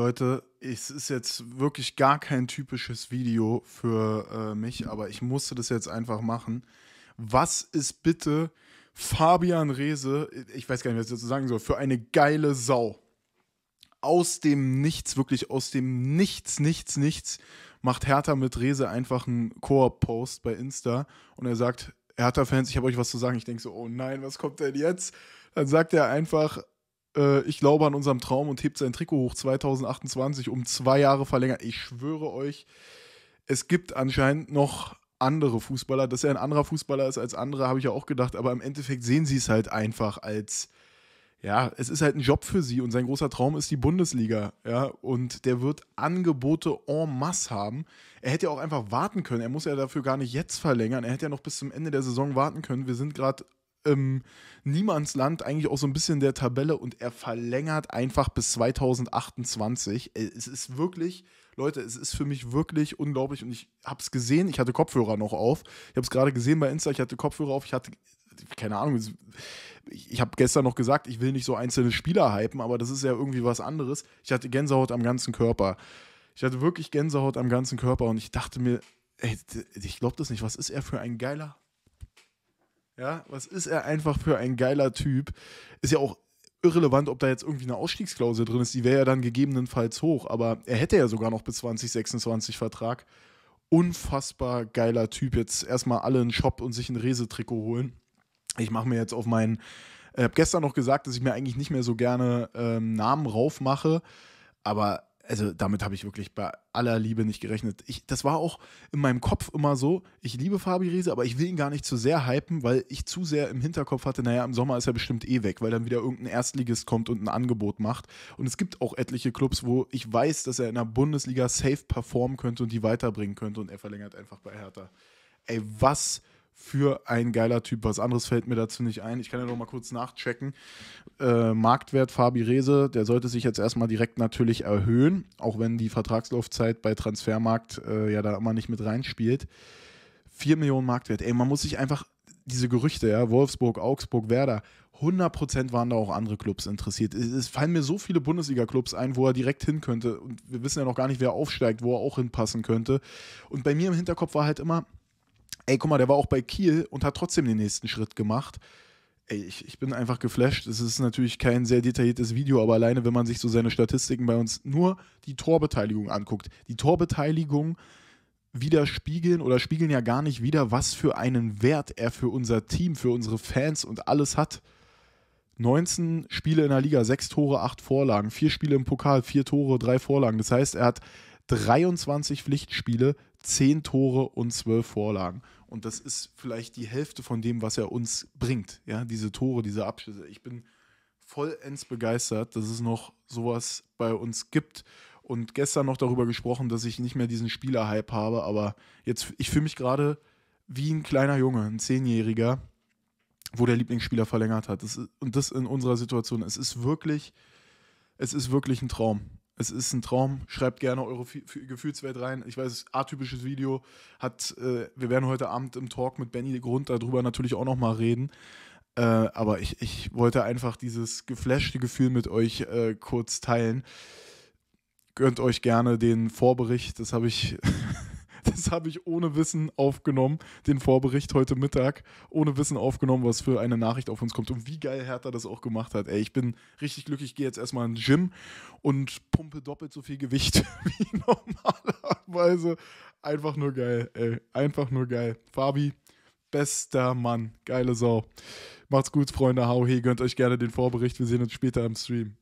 Leute, es ist jetzt wirklich gar kein typisches Video für äh, mich, aber ich musste das jetzt einfach machen. Was ist bitte Fabian Rehse, ich weiß gar nicht, was ich dazu sagen soll, für eine geile Sau? Aus dem Nichts, wirklich aus dem Nichts, Nichts, Nichts, macht Hertha mit Rehse einfach einen Koop-Post bei Insta und er sagt, Hertha-Fans, ich habe euch was zu sagen. Ich denke so, oh nein, was kommt denn jetzt? Dann sagt er einfach, äh, ich glaube an unserem Traum und hebt sein Trikot hoch 2028 um zwei Jahre verlängert. Ich schwöre euch, es gibt anscheinend noch andere Fußballer. Dass er ein anderer Fußballer ist als andere, habe ich ja auch gedacht, aber im Endeffekt sehen sie es halt einfach als, ja, es ist halt ein Job für sie und sein großer Traum ist die Bundesliga, ja, und der wird Angebote en masse haben. Er hätte ja auch einfach warten können, er muss ja dafür gar nicht jetzt verlängern, er hätte ja noch bis zum Ende der Saison warten können. Wir sind gerade ähm, Niemandsland eigentlich auch so ein bisschen der Tabelle und er verlängert einfach bis 2028. Es ist wirklich, Leute, es ist für mich wirklich unglaublich und ich habe es gesehen, ich hatte Kopfhörer noch auf. Ich habe es gerade gesehen bei Insta, ich hatte Kopfhörer auf, ich hatte keine Ahnung, ich habe gestern noch gesagt, ich will nicht so einzelne Spieler hypen, aber das ist ja irgendwie was anderes. Ich hatte Gänsehaut am ganzen Körper. Ich hatte wirklich Gänsehaut am ganzen Körper und ich dachte mir, ey, ich glaube das nicht, was ist er für ein geiler ja, was ist er einfach für ein geiler Typ? Ist ja auch irrelevant, ob da jetzt irgendwie eine Ausstiegsklausel drin ist. Die wäre ja dann gegebenenfalls hoch, aber er hätte ja sogar noch bis 2026 Vertrag. Unfassbar geiler Typ. Jetzt erstmal alle einen Shop und sich ein Resetrikot holen. Ich mache mir jetzt auf meinen. Ich habe gestern noch gesagt, dass ich mir eigentlich nicht mehr so gerne ähm, Namen raufmache, aber also damit habe ich wirklich bei aller Liebe nicht gerechnet. Ich, das war auch in meinem Kopf immer so, ich liebe Fabi Riese, aber ich will ihn gar nicht zu sehr hypen, weil ich zu sehr im Hinterkopf hatte, naja, im Sommer ist er bestimmt eh weg, weil dann wieder irgendein Erstligist kommt und ein Angebot macht. Und es gibt auch etliche Clubs, wo ich weiß, dass er in der Bundesliga safe performen könnte und die weiterbringen könnte und er verlängert einfach bei Hertha. Ey, was für ein geiler Typ. Was anderes fällt mir dazu nicht ein. Ich kann ja noch mal kurz nachchecken. Äh, Marktwert Fabi Rese, der sollte sich jetzt erstmal direkt natürlich erhöhen, auch wenn die Vertragslaufzeit bei Transfermarkt äh, ja da immer nicht mit reinspielt. 4 Millionen Marktwert. Ey, man muss sich einfach diese Gerüchte, ja, Wolfsburg, Augsburg, Werder, 100% waren da auch andere Clubs interessiert. Es fallen mir so viele Bundesliga-Clubs ein, wo er direkt hin könnte. Und wir wissen ja noch gar nicht, wer aufsteigt, wo er auch hinpassen könnte. Und bei mir im Hinterkopf war halt immer, ey, guck mal, der war auch bei Kiel und hat trotzdem den nächsten Schritt gemacht. Ey, ich, ich bin einfach geflasht. Es ist natürlich kein sehr detailliertes Video, aber alleine, wenn man sich so seine Statistiken bei uns nur die Torbeteiligung anguckt, die Torbeteiligung widerspiegeln oder spiegeln ja gar nicht wieder, was für einen Wert er für unser Team, für unsere Fans und alles hat. 19 Spiele in der Liga, 6 Tore, 8 Vorlagen, 4 Spiele im Pokal, 4 Tore, 3 Vorlagen. Das heißt, er hat 23 Pflichtspiele, 10 Tore und 12 Vorlagen. Und das ist vielleicht die Hälfte von dem, was er uns bringt. Ja, diese Tore, diese Abschlüsse. Ich bin vollends begeistert, dass es noch sowas bei uns gibt. Und gestern noch darüber gesprochen, dass ich nicht mehr diesen Spielerhype habe, aber jetzt, ich fühle mich gerade wie ein kleiner Junge, ein Zehnjähriger, wo der Lieblingsspieler verlängert hat. Das ist, und das in unserer Situation. Es ist wirklich, es ist wirklich ein Traum. Es ist ein Traum. Schreibt gerne eure Gefühlswelt rein. Ich weiß, atypisches Video hat. Äh, wir werden heute Abend im Talk mit Benny Grund darüber natürlich auch nochmal reden. Äh, aber ich, ich wollte einfach dieses geflashte Gefühl mit euch äh, kurz teilen. Gönnt euch gerne den Vorbericht. Das habe ich. Das habe ich ohne Wissen aufgenommen, den Vorbericht heute Mittag, ohne Wissen aufgenommen, was für eine Nachricht auf uns kommt und wie geil Hertha das auch gemacht hat. Ey, ich bin richtig glücklich, gehe jetzt erstmal ins Gym und pumpe doppelt so viel Gewicht wie normalerweise. Einfach nur geil, ey. Einfach nur geil. Fabi, bester Mann. Geile Sau. Macht's gut, Freunde. Hau he, gönnt euch gerne den Vorbericht. Wir sehen uns später im Stream.